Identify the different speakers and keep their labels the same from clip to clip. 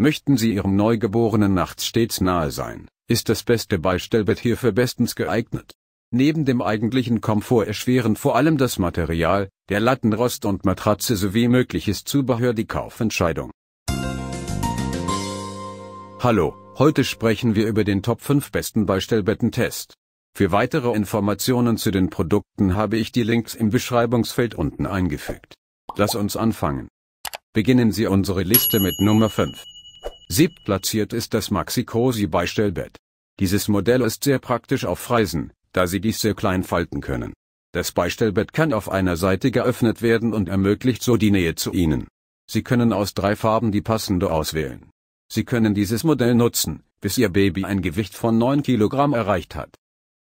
Speaker 1: Möchten Sie Ihrem Neugeborenen nachts stets nahe sein, ist das beste Beistellbett hierfür bestens geeignet. Neben dem eigentlichen Komfort erschweren vor allem das Material, der Lattenrost und Matratze sowie mögliches Zubehör die Kaufentscheidung. Hallo, heute sprechen wir über den Top 5 besten Beistellbetten-Test. Für weitere Informationen zu den Produkten habe ich die Links im Beschreibungsfeld unten eingefügt. Lass uns anfangen. Beginnen Sie unsere Liste mit Nummer 5. Siebtplatziert ist das Maxi-Cosi-Beistellbett. Dieses Modell ist sehr praktisch auf Reisen, da Sie dies sehr klein falten können. Das Beistellbett kann auf einer Seite geöffnet werden und ermöglicht so die Nähe zu Ihnen. Sie können aus drei Farben die passende auswählen. Sie können dieses Modell nutzen, bis Ihr Baby ein Gewicht von 9 Kilogramm erreicht hat.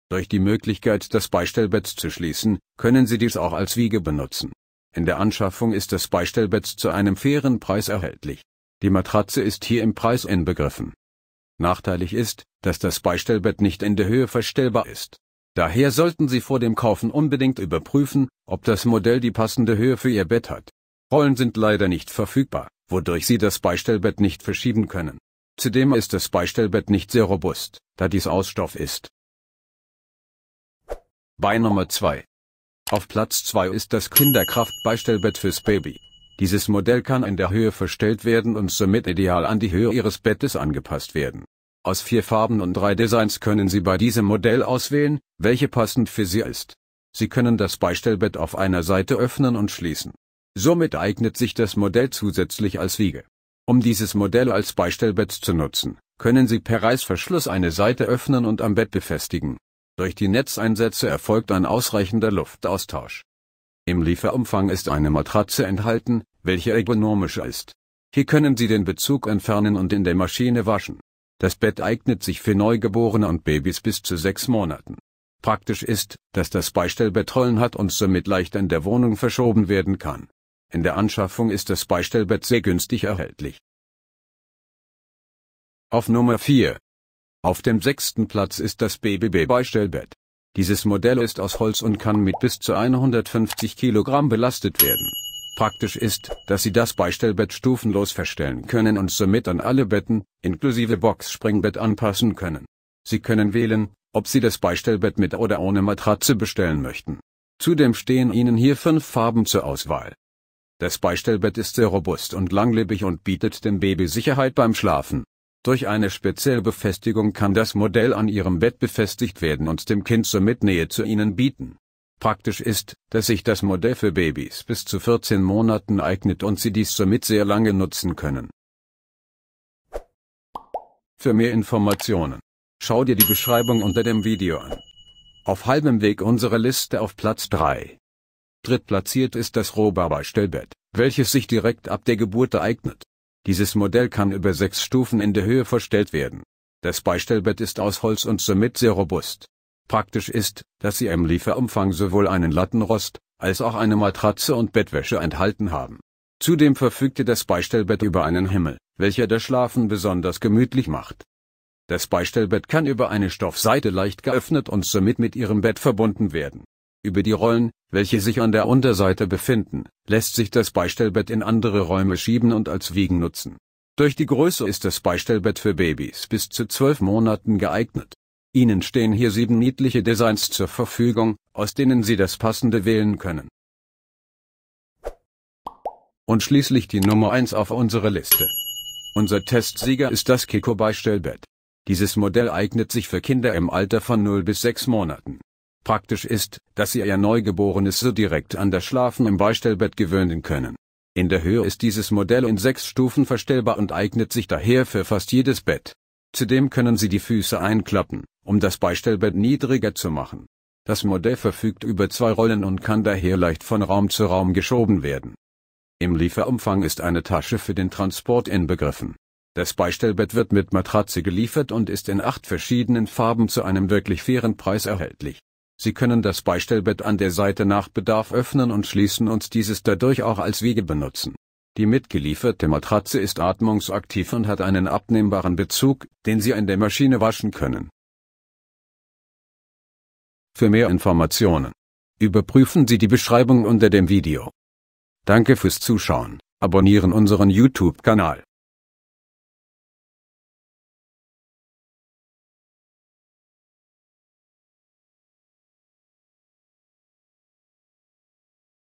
Speaker 1: Durch die Möglichkeit, das Beistellbett zu schließen, können Sie dies auch als Wiege benutzen. In der Anschaffung ist das Beistellbett zu einem fairen Preis erhältlich. Die Matratze ist hier im Preis inbegriffen. Nachteilig ist, dass das Beistellbett nicht in der Höhe verstellbar ist. Daher sollten Sie vor dem Kaufen unbedingt überprüfen, ob das Modell die passende Höhe für Ihr Bett hat. Rollen sind leider nicht verfügbar, wodurch Sie das Beistellbett nicht verschieben können. Zudem ist das Beistellbett nicht sehr robust, da dies aus Stoff ist. Bei Nummer 2. Auf Platz 2 ist das Kinderkraftbeistellbett fürs Baby. Dieses Modell kann in der Höhe verstellt werden und somit ideal an die Höhe Ihres Bettes angepasst werden. Aus vier Farben und drei Designs können Sie bei diesem Modell auswählen, welche passend für Sie ist. Sie können das Beistellbett auf einer Seite öffnen und schließen. Somit eignet sich das Modell zusätzlich als Wiege. Um dieses Modell als Beistellbett zu nutzen, können Sie per Reißverschluss eine Seite öffnen und am Bett befestigen. Durch die Netzeinsätze erfolgt ein ausreichender Luftaustausch. Im Lieferumfang ist eine Matratze enthalten, welche ergonomischer ist. Hier können Sie den Bezug entfernen und in der Maschine waschen. Das Bett eignet sich für Neugeborene und Babys bis zu sechs Monaten. Praktisch ist, dass das Beistellbett Rollen hat und somit leicht in der Wohnung verschoben werden kann. In der Anschaffung ist das Beistellbett sehr günstig erhältlich. Auf Nummer 4. Auf dem sechsten Platz ist das BBB-Beistellbett. Dieses Modell ist aus Holz und kann mit bis zu 150 Kilogramm belastet werden. Praktisch ist, dass Sie das Beistellbett stufenlos verstellen können und somit an alle Betten, inklusive Boxspringbett anpassen können. Sie können wählen, ob Sie das Beistellbett mit oder ohne Matratze bestellen möchten. Zudem stehen Ihnen hier fünf Farben zur Auswahl. Das Beistellbett ist sehr robust und langlebig und bietet dem Baby Sicherheit beim Schlafen. Durch eine spezielle Befestigung kann das Modell an Ihrem Bett befestigt werden und dem Kind somit Nähe zu Ihnen bieten. Praktisch ist, dass sich das Modell für Babys bis zu 14 Monaten eignet und sie dies somit sehr lange nutzen können. Für mehr Informationen, schau dir die Beschreibung unter dem Video an. Auf halbem Weg unsere Liste auf Platz 3. Drittplatziert ist das Rohbaba-Stellbett, welches sich direkt ab der Geburt eignet. Dieses Modell kann über sechs Stufen in der Höhe verstellt werden. Das Beistellbett ist aus Holz und somit sehr robust. Praktisch ist, dass sie im Lieferumfang sowohl einen Lattenrost, als auch eine Matratze und Bettwäsche enthalten haben. Zudem verfügte das Beistellbett über einen Himmel, welcher das Schlafen besonders gemütlich macht. Das Beistellbett kann über eine Stoffseite leicht geöffnet und somit mit ihrem Bett verbunden werden. Über die Rollen, welche sich an der Unterseite befinden, lässt sich das Beistellbett in andere Räume schieben und als Wiegen nutzen. Durch die Größe ist das Beistellbett für Babys bis zu zwölf Monaten geeignet. Ihnen stehen hier sieben niedliche Designs zur Verfügung, aus denen Sie das passende wählen können. Und schließlich die Nummer 1 auf unserer Liste. Unser Testsieger ist das Kiko-Beistellbett. Dieses Modell eignet sich für Kinder im Alter von 0 bis 6 Monaten. Praktisch ist, dass sie ihr Neugeborenes so direkt an das Schlafen im Beistellbett gewöhnen können. In der Höhe ist dieses Modell in sechs Stufen verstellbar und eignet sich daher für fast jedes Bett. Zudem können sie die Füße einklappen, um das Beistellbett niedriger zu machen. Das Modell verfügt über zwei Rollen und kann daher leicht von Raum zu Raum geschoben werden. Im Lieferumfang ist eine Tasche für den Transport inbegriffen. Das Beistellbett wird mit Matratze geliefert und ist in acht verschiedenen Farben zu einem wirklich fairen Preis erhältlich. Sie können das Beistellbett an der Seite nach Bedarf öffnen und schließen und dieses dadurch auch als Wiege benutzen. Die mitgelieferte Matratze ist atmungsaktiv und hat einen abnehmbaren Bezug, den Sie in der Maschine waschen können. Für mehr Informationen überprüfen Sie die Beschreibung unter dem Video. Danke fürs Zuschauen, abonnieren unseren YouTube-Kanal.